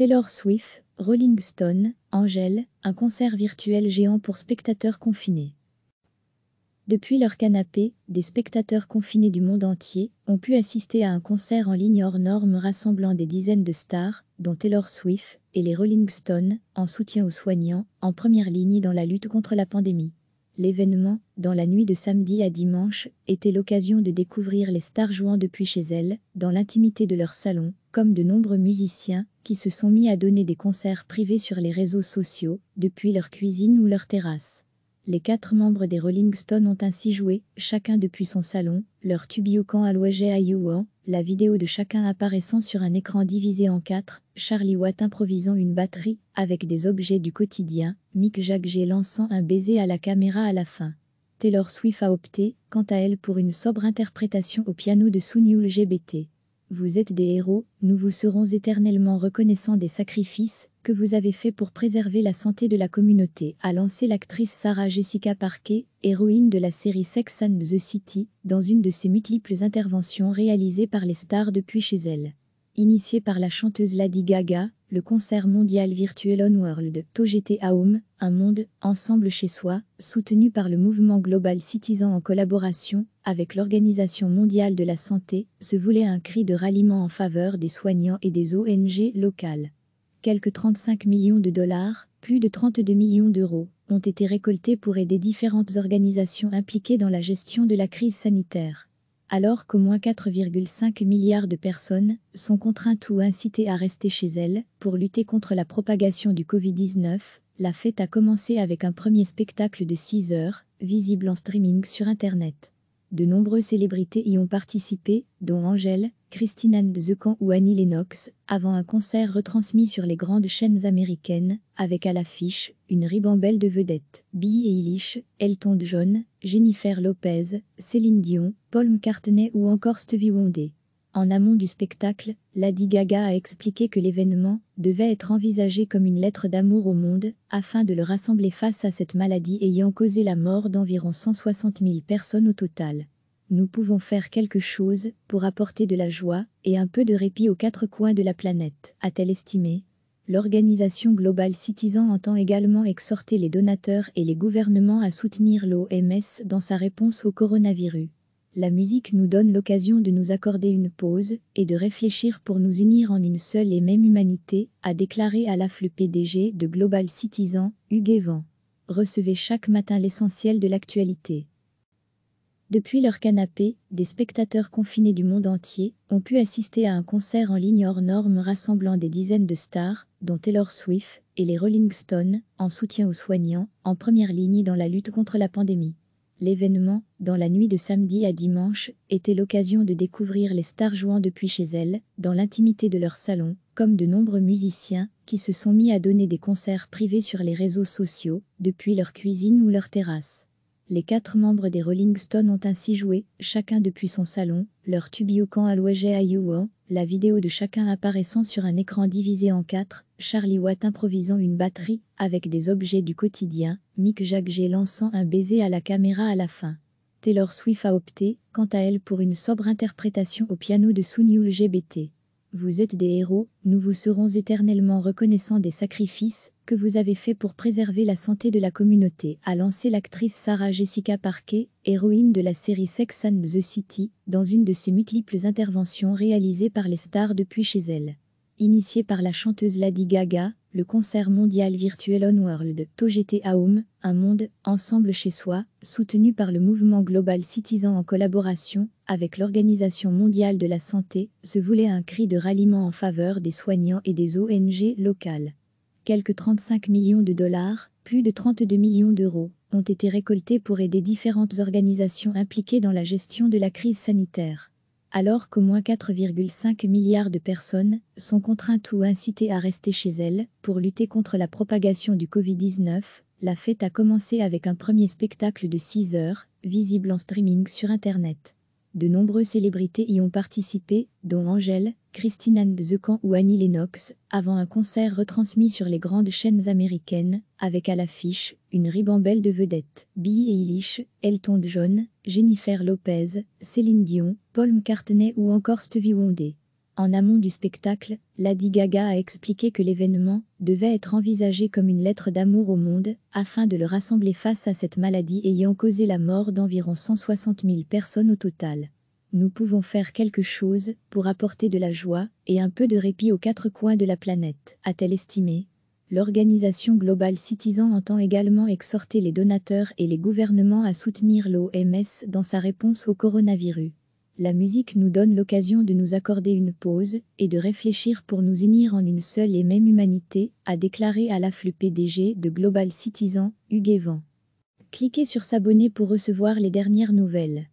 Taylor Swift, Rolling Stone, Angèle, un concert virtuel géant pour spectateurs confinés. Depuis leur canapé, des spectateurs confinés du monde entier ont pu assister à un concert en ligne hors norme rassemblant des dizaines de stars, dont Taylor Swift et les Rolling Stones, en soutien aux soignants, en première ligne dans la lutte contre la pandémie. L'événement, dans la nuit de samedi à dimanche, était l'occasion de découvrir les stars jouant depuis chez elles, dans l'intimité de leur salon, comme de nombreux musiciens qui se sont mis à donner des concerts privés sur les réseaux sociaux, depuis leur cuisine ou leur terrasse. Les quatre membres des Rolling Stones ont ainsi joué, chacun depuis son salon, leur tubiokan à à Yuan, la vidéo de chacun apparaissant sur un écran divisé en quatre, Charlie Watt improvisant une batterie avec des objets du quotidien, Mick Jagger lançant un baiser à la caméra à la fin. Taylor Swift a opté, quant à elle, pour une sobre interprétation au piano de Sunny GBT vous êtes des héros, nous vous serons éternellement reconnaissants des sacrifices que vous avez faits pour préserver la santé de la communauté, a lancé l'actrice Sarah Jessica Parquet, héroïne de la série Sex and the City, dans une de ses multiples interventions réalisées par les stars depuis chez elle. Initiée par la chanteuse Lady Gaga, le concert mondial virtuel On World, TOGT Home, un monde, ensemble chez soi, soutenu par le mouvement Global Citizen en collaboration avec l'Organisation mondiale de la santé, se voulait un cri de ralliement en faveur des soignants et des ONG locales. Quelques 35 millions de dollars, plus de 32 millions d'euros, ont été récoltés pour aider différentes organisations impliquées dans la gestion de la crise sanitaire alors qu'au moins 4,5 milliards de personnes sont contraintes ou incitées à rester chez elles pour lutter contre la propagation du Covid-19, la fête a commencé avec un premier spectacle de 6 heures, visible en streaming sur Internet. De nombreuses célébrités y ont participé, dont Angèle, Christine Anne de Zecan ou Annie Lennox, avant un concert retransmis sur les grandes chaînes américaines, avec à l'affiche une ribambelle de vedettes. Billie Eilish, Elton John, Jennifer Lopez, Céline Dion, Paul McCartney ou encore Stevie Wonder. En amont du spectacle, Lady Gaga a expliqué que l'événement devait être envisagé comme une lettre d'amour au monde, afin de le rassembler face à cette maladie ayant causé la mort d'environ 160 000 personnes au total nous pouvons faire quelque chose pour apporter de la joie et un peu de répit aux quatre coins de la planète, a-t-elle estimé. L'organisation Global Citizen entend également exhorter les donateurs et les gouvernements à soutenir l'OMS dans sa réponse au coronavirus. La musique nous donne l'occasion de nous accorder une pause et de réfléchir pour nous unir en une seule et même humanité, a déclaré à le PDG de Global Citizen, Hugues Evan. Recevez chaque matin l'essentiel de l'actualité. Depuis leur canapé, des spectateurs confinés du monde entier ont pu assister à un concert en ligne hors norme rassemblant des dizaines de stars, dont Taylor Swift et les Rolling Stones, en soutien aux soignants, en première ligne dans la lutte contre la pandémie. L'événement, dans la nuit de samedi à dimanche, était l'occasion de découvrir les stars jouant depuis chez elles, dans l'intimité de leur salon, comme de nombreux musiciens qui se sont mis à donner des concerts privés sur les réseaux sociaux, depuis leur cuisine ou leur terrasse. Les quatre membres des Rolling Stones ont ainsi joué, chacun depuis son salon, leur tube à à Ayuwa, la vidéo de chacun apparaissant sur un écran divisé en quatre, Charlie Watt improvisant une batterie, avec des objets du quotidien, Mick Jagger lançant un baiser à la caméra à la fin. Taylor Swift a opté, quant à elle, pour une sobre interprétation au piano de Sunny GBT. Vous êtes des héros, nous vous serons éternellement reconnaissants des sacrifices que vous avez faits pour préserver la santé de la communauté, a lancé l'actrice Sarah Jessica Parquet, héroïne de la série Sex and the City, dans une de ses multiples interventions réalisées par les stars depuis chez elle. Initié par la chanteuse Lady Gaga, le concert mondial virtuel Onworld, World, Togete Aum, un monde ensemble chez soi, soutenu par le mouvement Global Citizen en collaboration avec l'Organisation mondiale de la santé, se voulait un cri de ralliement en faveur des soignants et des ONG locales. Quelques 35 millions de dollars, plus de 32 millions d'euros, ont été récoltés pour aider différentes organisations impliquées dans la gestion de la crise sanitaire. Alors qu'au moins 4,5 milliards de personnes sont contraintes ou incitées à rester chez elles pour lutter contre la propagation du Covid-19, la fête a commencé avec un premier spectacle de 6 heures, visible en streaming sur Internet. De nombreuses célébrités y ont participé, dont Angèle, Christine Anne Zekan ou Annie Lennox, avant un concert retransmis sur les grandes chaînes américaines, avec à l'affiche une ribambelle de vedettes. Billie Eilish, Elton John, Jennifer Lopez, Céline Dion, Paul McCartney ou encore Stevie Wonder. En amont du spectacle, Lady Gaga a expliqué que l'événement devait être envisagé comme une lettre d'amour au monde, afin de le rassembler face à cette maladie ayant causé la mort d'environ 160 000 personnes au total. Nous pouvons faire quelque chose pour apporter de la joie et un peu de répit aux quatre coins de la planète, a-t-elle estimé. L'organisation Global Citizen entend également exhorter les donateurs et les gouvernements à soutenir l'OMS dans sa réponse au coronavirus la musique nous donne l'occasion de nous accorder une pause et de réfléchir pour nous unir en une seule et même humanité, a déclaré à l'afflux PDG de Global Citizen, Hugues Evan. Cliquez sur s'abonner pour recevoir les dernières nouvelles.